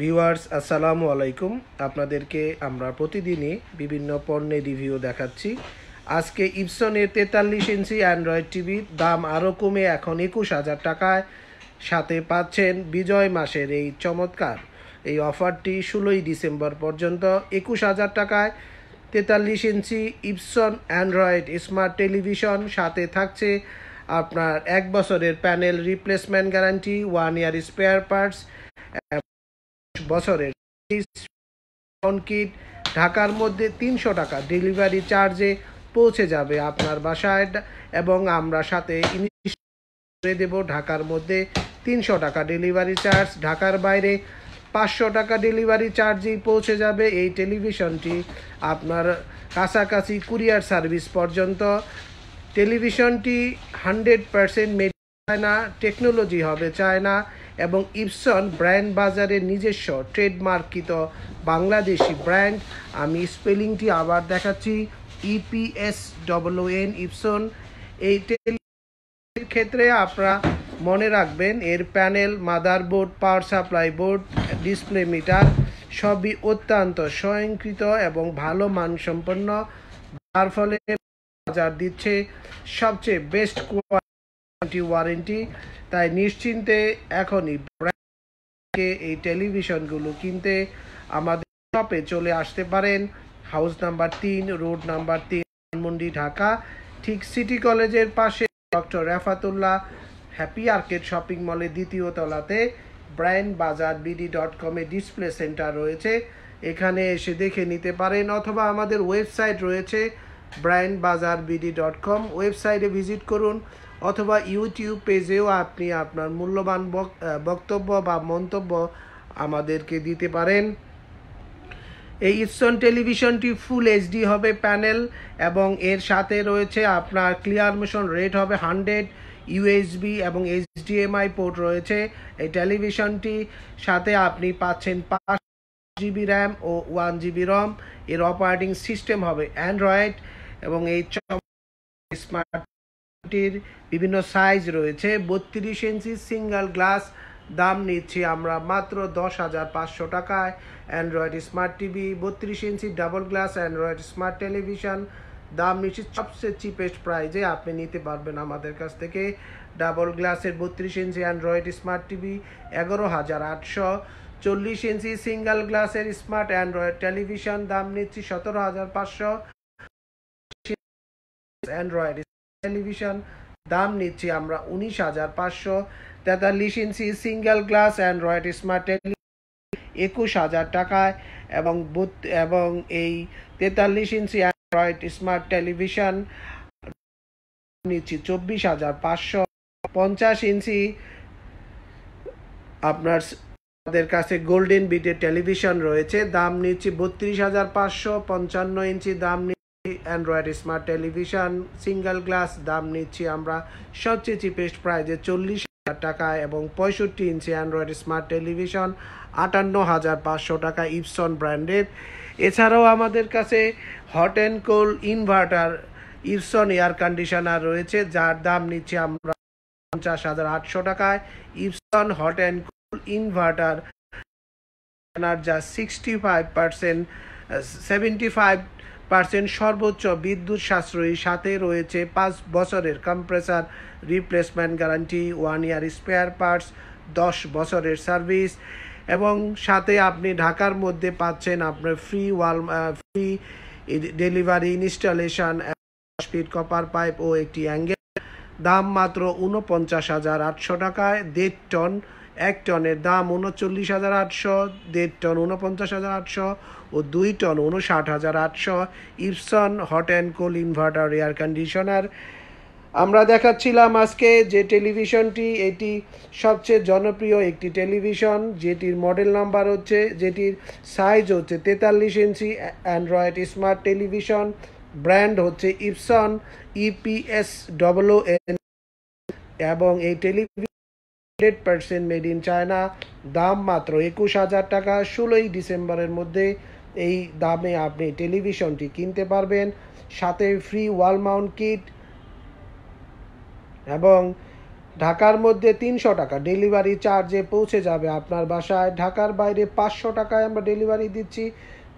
viewers আসসালামু আলাইকুম আপনাদেরকে আমরা প্রতিদিনই বিভিন্ন পণ্যের রিভিউ দেখাচ্ছি আজকে ইপসনের তেতাল্লিশ ইঞ্চি অ্যান্ড্রয়েড টিভির দাম আরও কমে এখন একুশ হাজার টাকায় সাথে পাচ্ছেন বিজয় মাসের এই চমৎকার এই অফারটি ষোলোই ডিসেম্বর পর্যন্ত একুশ হাজার টাকায় তেতাল্লিশ inch Epson android smart television সাথে থাকছে আপনার এক বছরের panel replacement guarantee one year spare parts বছরের কনক্রিট ঢাকার মধ্যে তিনশো টাকা ডেলিভারি চার্জে পৌঁছে যাবে আপনার বাসায় এবং আমরা সাথে করে দেব ঢাকার মধ্যে তিনশো টাকা ডেলিভারি চার্জ ঢাকার বাইরে পাঁচশো টাকা ডেলিভারি চার্জেই পৌঁছে যাবে এই টেলিভিশনটি আপনার কাছাকাছি কুরিয়ার সার্ভিস পর্যন্ত টেলিভিশনটি হান্ড্রেড পারসেন্ট মেড চায় না টেকনোলজি হবে চায় না এবং ইপসন ব্র্যান্ড বাজারের নিজস্ব ট্রেডমার্কিত বাংলাদেশি ব্র্যান্ড আমি স্পেলিংটি আবার দেখাচ্ছি ইপিএস ডব্লু এন ইপসন এই টেলের ক্ষেত্রে আপনারা মনে রাখবেন এর panel motherboard power supply board display meter সবই অত্যন্ত স্বয়ংকৃত এবং ভালো মানসম্পন্ন যার ফলে বাজার দিচ্ছে সবচেয়ে বেস্ট কোয়ালিটি গ্যারান্টি ওয়ারেন্টি তাই নিশ্চিন্তে এখনই ব্র্যান্ডকে এই টেলিভিশনগুলো কিনতে আমাদের শপে চলে আসতে পারেন হাউস নাম্বার তিন রোড নাম্বার তিন ধানমন্ডি ঢাকা ঠিক সিটি কলেজের পাশে doctor Refatullah happy arcade shopping মলের দ্বিতীয় তলাতে ব্র্যান্ড বাজার বিডি ডট কমে ডিসপ্লে সেন্টার রয়েছে এখানে এসে দেখে নিতে পারেন অথবা আমাদের ওয়েবসাইট রয়েছে ব্র্যান্ড বাজার বিডি ডট কম ওয়েবসাইটে ভিজিট করুন অথবা ইউটিউব পেজেও আপনি আপনার মূল্যবান বক্তব্য বা মন্তব্য আমাদেরকে দিতে পারেন এই ইসন টেলিভিশনটি ফুল এইচডি হবে প্যানেল এবং এর সাথে রয়েছে আপনার ক্লিয়ার মোশন রেট হবে হান্ড্রেড ইউএসবি এবং এইচডিএমআই পোর্ট রয়েছে এই টেলিভিশনটি সাথে আপনি পাচ্ছেন পাঁচ জিবি র্যাম ও ওয়ান জিবি রম এর অপারেটিং সিস্টেম হবে অ্যান্ড্রয়েড এবং এই স্মার্ট টির বিভিন্ন সাইজ রয়েছে বত্রিশ ইঞ্চি সিঙ্গেল গ্লাস দাম নিচ্ছি আমরা মাত্র দশ হাজার পাঁচশো টাকায় অ্যান্ড্রয়েড স্মার্ট টিভি বত্রিশ inch double glass android smart television দাম নিচ্ছি সবচেয়ে চিপেস্ট প্রাইজে আপনি নিতে পারবেন আমাদের কাছ থেকে ডাবল গ্লাসের বত্রিশ ইঞ্চি অ্যান্ড্রয়েড স্মার্ট টিভি এগারো হাজার আটশো চল্লিশ ইঞ্চি সিঙ্গেল গ্লাসের স্মার্ট অ্যান্ড্রয়েড টেলিভিশন দাম নিচ্ছি সতেরো হাজার পাঁচশো অ্যান্ড্রয়েড টেলিভিশন দাম নিচ্ছি আমরা উনিশ হাজার পাঁচশো তেতাল্লিশ inch single glass android smart television একুশ হাজার টাকায় এবং এবং এই তেতাল্লিশ ইঞ্চি অ্যান্ড্রয়েড স্মার্ট টেলিভিশন নিচ্ছি চব্বিশ হাজার পাঁচশো পঞ্চাশ ইঞ্চি আপনার আমাদের কাছে গোল্ডেন বিটের টেলিভিশন রয়েছে দাম নিচ্ছি বত্রিশ হাজার পাঁচশো পঞ্চান্ন ইঞ্চি দাম android smart television single glass দাম নিচ্ছি আমরা সবচেয়ে চিপেস্ট প্রাইজে চল্লিশ হাজার টাকা এবং পঁয়ষট্টি ইঞ্চি অ্যান্ড্রয়েড স্মার্ট টেলিভিশন আটান্ন হাজার পাঁচশো টাকা ইপসন ব্র্যান্ডের এছাড়াও আমাদের কাছে hot and cold inverter Epson air conditioner রয়েছে যার দাম নিচ্ছি আমরা পঞ্চাশ হাজার আটশো টাকায় Epson hot and cold inverter যা sixty five percent seventy five percent সর্বোচ্চ বিদ্যুৎ সাশ্রয়ী সাথে রয়েছে পাঁচ বছরের compressor replacement guarantee one year spare parts দশ বছরের সার্ভিস এবং সাথে আপনি ঢাকার মধ্যে পাচ্ছেন আপনার free wall free delivery installation speed copper pipe ও একটি অ্যাঙ্গেল দাম মাত্র উনপঞ্চাশ হাজার আটশো টাকায় দেড় টন এক টনের দাম উনচল্লিশ হাজার আটশো দেড় টন উনপঞ্চাশ হাজার আটশো ও দুই টন উনষাট হাজার আটশো Epson hot and cold inverter air conditioner আমরা দেখাচ্ছিলাম আজকে যে টেলিভিশনটি এটি সবচেয়ে জনপ্রিয় একটি টেলিভিশন যেটির মডেল নাম্বার হচ্ছে যেটির সাইজ হচ্ছে তেতাল্লিশ inch android smart television brand হচ্ছে ইপসন ইপিএস ডব্লু এন এবং এই television hundred percent made in China দাম মাত্র একুশ হাজার টাকা ষোলোই ডিসেম্বরের মধ্যে এই দামে আপনি টেলিভিশনটি কিনতে পারবেন সাথে ফ্রি ওয়াল মাউন্ট কিট এবং ঢাকার মধ্যে তিনশো টাকা ডেলিভারি চার্জে পৌঁছে যাবে আপনার বাসায় ঢাকার বাইরে পাঁচশো টাকায় আমরা ডেলিভারি দিচ্ছি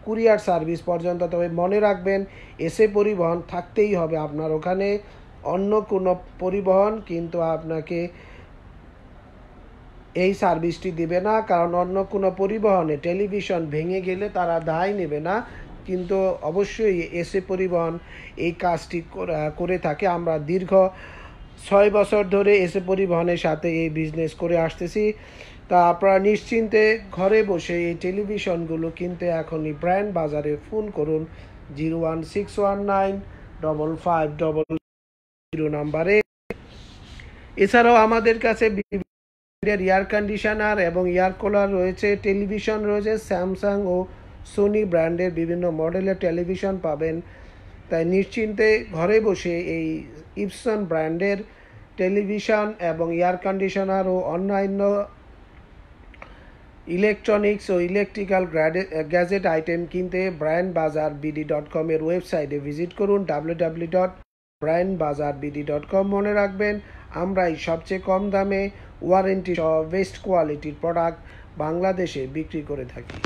কুরিয়ার সার্ভিস পর্যন্ত তবে মনে রাখবেন এসে পরিবহন থাকতেই হবে আপনার ওখানে অন্য কোনো পরিবহন কিন্তু আপনাকে এই সার্ভিসটি দেবে না কারণ অন্য কোনো পরিবহনে টেলিভিশন ভেঙে গেলে তারা দায় নেবে না কিন্তু অবশ্যই এসে পরিবহন এই কাজটি করে থাকে আমরা দীর্ঘ ছয় বছর ধরে এসে পরিবহনের সাথে এই বিজনেস করে আসতেছি তা আপনারা নিশ্চিন্তে ঘরে বসে এই টেলিভিশনগুলো কিনতে এখনই ব্র্যান্ড বাজারে ফোন করুন zero one six one nine double five double zero নাম্বারে এছাড়াও আমাদের কাছে ব্র্যান্ডের এয়ার কন্ডিশনার এবং এয়ার কুলার রয়েছে টেলিভিশন রয়েছে স্যামসাং ও সোনি ব্র্যান্ডের বিভিন্ন মডেলের টেলিভিশন পাবেন তাই নিশ্চিন্তে ঘরে বসে এই ইপসন ব্র্যান্ডের টেলিভিশন এবং এয়ার কন্ডিশনার ও অন্যান্য ইলেকট্রনিক্স ও ইলেকট্রিক্যাল গ্যাজেট আইটেম কিনতে ব্র্যান্ড বাজার বিডি ডট কমের ওয়েবসাইটে ভিজিট করুন W W dot brand bazaar BD dot com মনে রাখবেন আমরাই সবচেয়ে কম দামে ওয়ারেন্টি সহ বেস্ট কোয়ালিটির প্রোডাক্ট বাংলাদেশে বিক্রি করে থাকি